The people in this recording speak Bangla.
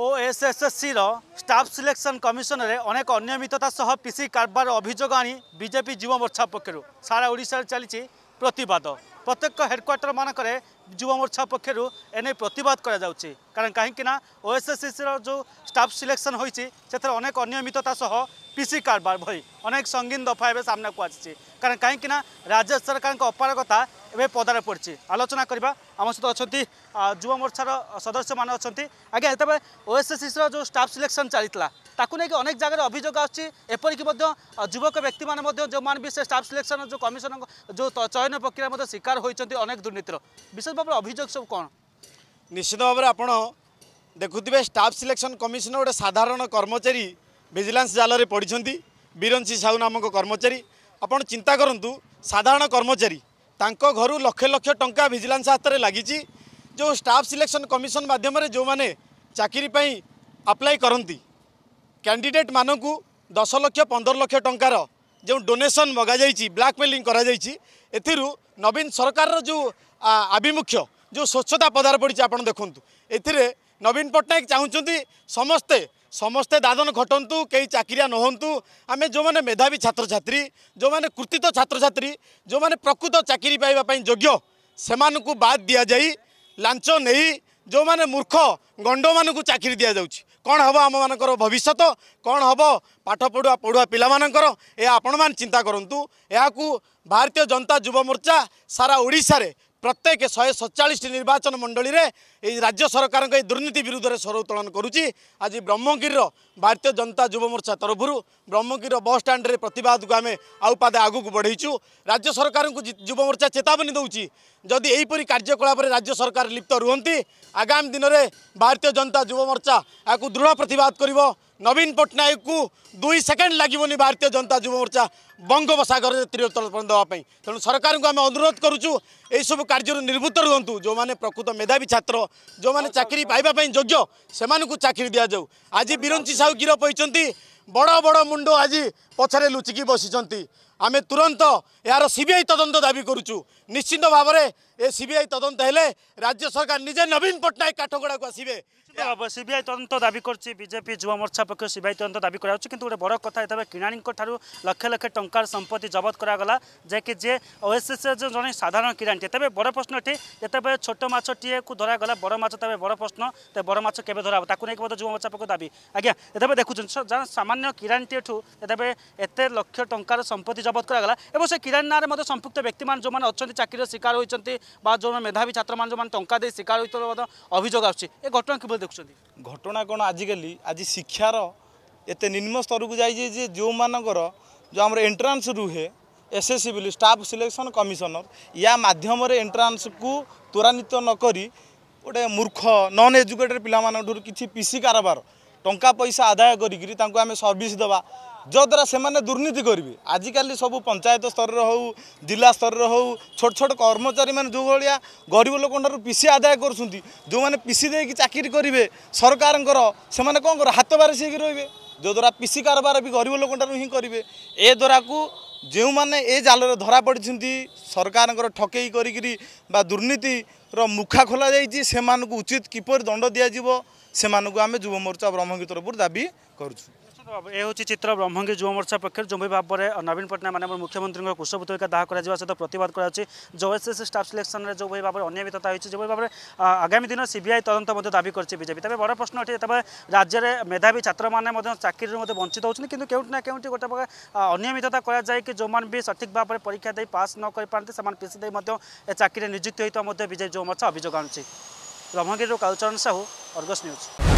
ওএসএসএসসির স্টাফ সিলেকশন কমিশনের অনেক অনিয়মিততা সহ পিসি কারবার অভিযোগ আনি বিজেপি যুব মোর্চা পক্ষর সারা ওড়শার চালছে প্রতবাদ প্রত্যেক হেডকোয়ার্টর মানকরে যুব মোর্চা পক্ষর এনে প্রতবাদ করা যাচ্ছে কারণ কিনা না ওএসএসএসসির যে স্টাফ সিলেকশন হয়েছে সেথে অনেক অনিয়মিততা সহ পিসি কারবার ভয় অনেক সঙ্গীন দফা এবার সামনে আসছে কারণ না রাজ্য সরকারক অপারগতা এবার পদারে পড়ছে আলোচনা করা আমার সহ অনেক যুব মোর্চার সদস্য মানে অজ্ঞা আজ্ঞা যেতবে যে স্টাফ সিলেকশন চাল তাকে নিয়ে অনেক জায়গায় অভিযোগ আসছে এপরিকি যুবক ব্যক্তি মানে যে স্টাফ সিলেকশন যে কমিশন যে চয়ন প্রক্রিয়া শিকার হয়েছেন অনেক দুর্নীতির বিশেষ ভাবে অভিযোগ সব কম নিশ্চিত ভাবে আপনার দেখুবে স্টাফ সিলেকশন কমিশন গোটে সাধারণ কর্মচারী ভিজিলান্স জালে পড়ছেন বীরঞ্চি সাহু নামক কর্মচারী ଆପଣ ଚିନ୍ତା କରନ୍ତୁ ସାଧାରଣ କର୍ମଚାରୀ ତାଙ୍କ ଘରୁ ଲକ୍ଷ ଲକ୍ଷ ଟଙ୍କା ଭିଜିଲାନ୍ସ ହାତରେ ଲାଗିଛି ଯେଉଁ ଷ୍ଟାଫ୍ ସିଲେକ୍ସନ୍ କମିଶନ୍ ମାଧ୍ୟମରେ ଯେଉଁମାନେ ଚାକିରି ପାଇଁ ଆପ୍ଲାଏ କରନ୍ତି କ୍ୟାଣ୍ଡିଡେଟ୍ମାନଙ୍କୁ ଦଶ ଲକ୍ଷ ପନ୍ଦର ଲକ୍ଷ ଟଙ୍କାର ଯେଉଁ ଡୋନେସନ୍ ମଗାଯାଇଛି ବ୍ଲାକ୍ମେଲିଂ କରାଯାଇଛି ଏଥିରୁ ନବୀନ ସରକାରର ଯେଉଁ ଆଭିମୁଖ୍ୟ ଯେଉଁ ସ୍ୱଚ୍ଛତା ପଦାର ପଡ଼ିଛି ଆପଣ ଦେଖନ୍ତୁ ଏଥିରେ নবীন পট্টনাক চাহুমান সমস্তে ସମସ୍ତେ ଦାଦନ ଖଟନ୍ତୁ କେହି ଚାକିରିଆ ନ ହୁଅନ୍ତୁ ଆମେ ଯେଉଁମାନେ ମେଧାବୀ ଛାତ୍ରଛାତ୍ରୀ ଯେଉଁମାନେ କୃତିତ୍ୱ ଛାତ୍ରଛାତ୍ରୀ ଯେଉଁମାନେ ପ୍ରକୃତ ଚାକିରି ପାଇବା ପାଇଁ ଯୋଗ୍ୟ ସେମାନଙ୍କୁ ବାଦ ଦିଆଯାଇ ଲାଞ୍ଚ ନେଇ ଯେଉଁମାନେ ମୂର୍ଖ ଗଣ୍ଡମାନଙ୍କୁ ଚାକିରି ଦିଆଯାଉଛି କ'ଣ ହେବ ଆମମାନଙ୍କର ଭବିଷ୍ୟତ କ'ଣ ହେବ ପାଠ ପଢ଼ୁଆ ପଢ଼ୁଆ ପିଲାମାନଙ୍କର ଏହା ଆପଣମାନେ ଚିନ୍ତା କରନ୍ତୁ ଏହାକୁ ଭାରତୀୟ ଜନତା ଯୁବ ମୋର୍ଚ୍ଚା ସାରା ଓଡ଼ିଶାରେ ପ୍ରତ୍ୟେକ ଶହେ ସତଚାଳିଶଟି ନିର୍ବାଚନ ମଣ୍ଡଳୀରେ ଏଇ ରାଜ୍ୟ ସରକାରଙ୍କ ଏହି ଦୁର୍ନୀତି ବିରୁଦ୍ଧରେ ସ୍ୱର ଉତ୍ତୋଳନ କରୁଛି ଆଜି ବ୍ରହ୍ମଗିରିର ଭାରତୀୟ ଜନତା ଯୁବମୋର୍ଚ୍ଚା ତରଫରୁ ବ୍ରହ୍ମଗିରିର ବସ୍ଷ୍ଟାଣ୍ଡରେ ପ୍ରତିବାଦକୁ ଆମେ ଆଉ ପାଦେ ଆଗକୁ ବଢ଼େଇଛୁ ରାଜ୍ୟ ସରକାରଙ୍କୁ ଯୁବମୋର୍ଚ୍ଚା ଚେତାବନୀ ଦେଉଛି ଯଦି ଏହିପରି କାର୍ଯ୍ୟକଳାପରେ ରାଜ୍ୟ ସରକାର ଲିପ୍ତ ରୁହନ୍ତି ଆଗାମୀ ଦିନରେ ଭାରତୀୟ ଜନତା ଯୁବମୋର୍ଚ୍ଚା ଏହାକୁ ଦୃଢ଼ ପ୍ରତିବାଦ କରିବ नवीन पट्टनायकु दुई सेकेन्ड लाग भारतीय जनता जुवमोर्चा बङोपसगर ती सरकार को आम अनुरोध गर्ुछु यही सबै निवृत्त निभूत रुन्छु जो प्रकृत मेधावी छात्र जो योग्य भने चाकिपाई्यु चाकरी दिया आज विरञ्च्जी साहु गिरे बड बड मुंड आज पछेर लुचिकी बसिन्छ आमे तुरंत यार सीबीआई तदंत दाबी करुचु निश्चित भावना এ সিবিআই তদন্ত হলে রাজ্য সরকার নিজে নবীন পট্টনাক কাঠগোড়াকে আসবে সিবিআই তদন্ত দাবি করছে বিজেপি যুব মোর্চা পক্ষ সিবিআই তদন্ত দাবি করা হচ্ছে কিন্তু গোটে বড় কথা এতবে কিণাণীঙ্ ঠারু লক্ষ লক্ষ টঙ্কার সম্পত্তি জবত করা গলা যে কি যে ওএসএসএর জন সাধারণ কিরাণী তবে বড় প্রশ্নটি যেতবে ছোট মাছটিয়ে ধরা গলা বড় মাছ তবে বড় প্রশ্ন তে বড় মাছ কেবে ধরা হব তাকে নেই যুব মোর্চা পক্ষ দাবি আজ্ঞা এতবে দেখুছেন যারা সামান্য কিরাণীটি এঠু এতবে এতে লক্ষ টঙ্কার সম্পত্তি জবত করা গলা এবং সে কিরাণী নাঁরে মধ্যে সম্পৃক্ত ব্যক্তি মানে যে অনেক চাকরির শিকার হয়েছেন বা ଯେଉଁ ମେଧାବୀ ଛାତ୍ରମାନେ ଯେଉଁମାନେ ଟଙ୍କା ଦେଇ ଶିକାର ହୋଇଥିବାର ମଧ୍ୟ ଅଭିଯୋଗ ଆସୁଛି ଏ ଘଟଣା କିଭଳି ଦେଖୁଛନ୍ତି ଘଟଣା କ'ଣ ଆଜିକାଲି ଆଜି ଶିକ୍ଷାର ଏତେ ନିମ୍ନ ସ୍ତରକୁ ଯାଇଛି ଯେ ଯେଉଁମାନଙ୍କର ଯେଉଁ ଆମର ଏଣ୍ଟ୍ରାନ୍ସ ରୁହେ এসএসসি বলে স্টাফ সিলেকশন কমিশনর ইয়া মাধ্যমে এন্ট্রান্সকু ত্বরান্বিত নকরি গোটে মূর্খ নন এজুকেটেড পিলা কিছু পিসি কারবার টঙ্কা পয়সা আদায় করি তাঁকু আমি সর্ভিস দেওয়া ଯଦ୍ୱାରା ସେମାନେ ଦୁର୍ନୀତି କରିବେ ଆଜିକାଲି ସବୁ ପଞ୍ଚାୟତ ସ୍ତରରେ ହେଉ ଜିଲ୍ଲା ସ୍ତରରେ ହେଉ ଛୋଟ ଛୋଟ କର୍ମଚାରୀମାନେ ଯେଉଁ ଭଳିଆ ଗରିବ ଲୋକଙ୍କଠାରୁ ପିସି ଆଦାୟ କରୁଛନ୍ତି ଯେଉଁମାନେ ପିସି ଦେଇକି ଚାକିରି କରିବେ ସରକାରଙ୍କର ସେମାନେ କ'ଣ କର ହାତ ବାରି ସେଇକି ରହିବେ ଯଦ୍ୱାରା ପିସି କାରବାର ବି ଗରିବ ଲୋକଙ୍କଠାରୁ ହିଁ କରିବେ ଏ ଦ୍ୱାରାକୁ ଯେଉଁମାନେ ଏ ଜାଲରେ ଧରାପଡ଼ିଛନ୍ତି ସରକାରଙ୍କର ଠକେଇ କରିକିରି ବା ଦୁର୍ନୀତିର ମୁଖା ଖୋଲାଯାଇଛି ସେମାନଙ୍କୁ ଉଚିତ କିପରି ଦଣ୍ଡ ଦିଆଯିବ ସେମାନଙ୍କୁ ଆମେ ଯୁବମୋର୍ଚ୍ଚା ବ୍ରହ୍ମଙ୍ଗୀ ତରଫରୁ ଦାବି କରୁଛୁ ନିଶ୍ଚିତ ଭାବେ ଏ ହେଉଛି ଚିତ୍ର ବ୍ରହ୍ମଙ୍ଗୀ ଯୁବ ମୋର୍ଚ୍ଚା ପକ୍ଷରୁ ଯେଉଁଭଳି ଭାବରେ ନବୀନ ପଟ୍ଟନାୟକ ମାନେ ମୁଖ୍ୟମନ୍ତ୍ରୀଙ୍କ କୁଶପୁତଳିକା ଦାହ କରାଯିବା ସହିତ ପ୍ରତିବାଦ କରାଯାଉଛି ଜଏସ୍ଏସ୍ସି ଷ୍ଟାଫ୍ ସିଲେକ୍ସନରେ ଯେଉଁଭଳି ଭାବରେ ଅନିୟମିତତା ହୋଇଛି ଯେଉଁଭଳି ଭାବରେ ଆଗାମୀ ଦିନ ସିବିଆଇ ତଦନ୍ତ ମଧ୍ୟ ଦାବି କରିଛି ବିଜେପି ତେବେ ବଡ଼ ପ୍ରଶ୍ନ ଏଠି ଯେତେବେଳେ ରାଜ୍ୟରେ ମେଧାବୀ ଛାତ୍ରମାନେ ମଧ୍ୟ ଚାକିରିରୁ ମଧ୍ୟ ବଞ୍ଚିତ ହେଉଛନ୍ତି କିନ୍ତୁ କେଉଁଠି ନା କେଉଁଠି ଗୋଟେ ପ୍ରକାର ଅନିୟମିତତା କରାଯାଇ କି ଯେଉଁମାନେ ବି ସଠିକ୍ ଭାବରେ ପରୀକ୍ଷା ଦେଇ ପାସ୍ ନ କରିପାରନ୍ତି ସେମାନେ ପିସି ଦେଇ ମଧ୍ୟ ଏ ଚାକିରିରେ ନିଯୁକ୍ତି ହୋଇଥିବା ମଧ୍ୟ ବିଜେପି ଯୁବ ମୋର୍ଚ୍ଚା ଅଭିଯୋଗ ଆଣୁଛି ବ୍ରହ୍ମଗିରିରୁ କାଲଚରଣ ସାହୁ ଅର୍ଗସ୍ ନ୍ୟୁଜ୍